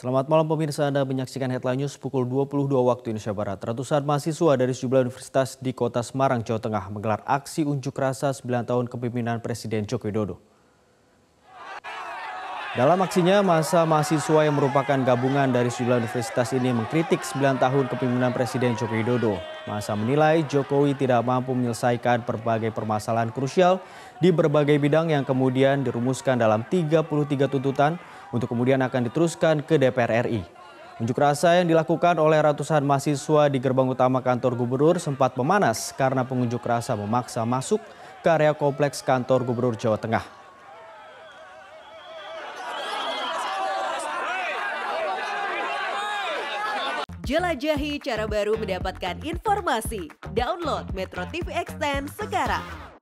Selamat malam pemirsa, Anda menyaksikan Headline News pukul 22 waktu Indonesia Barat. Ratusan mahasiswa dari sejumlah universitas di kota Semarang, Jawa Tengah menggelar aksi unjuk rasa 9 tahun kepemimpinan Presiden Joko Widodo. Dalam aksinya, masa mahasiswa yang merupakan gabungan dari sejumlah universitas ini mengkritik 9 tahun kepemimpinan Presiden Joko Widodo. Masa menilai Jokowi tidak mampu menyelesaikan berbagai permasalahan krusial di berbagai bidang yang kemudian dirumuskan dalam 33 tuntutan untuk kemudian akan diteruskan ke DPR RI. Unjuk rasa yang dilakukan oleh ratusan mahasiswa di gerbang utama kantor gubernur sempat memanas karena pengunjuk rasa memaksa masuk ke area kompleks kantor gubernur Jawa Tengah. Jelajahi cara baru mendapatkan informasi. Download Metro TV Extend sekarang.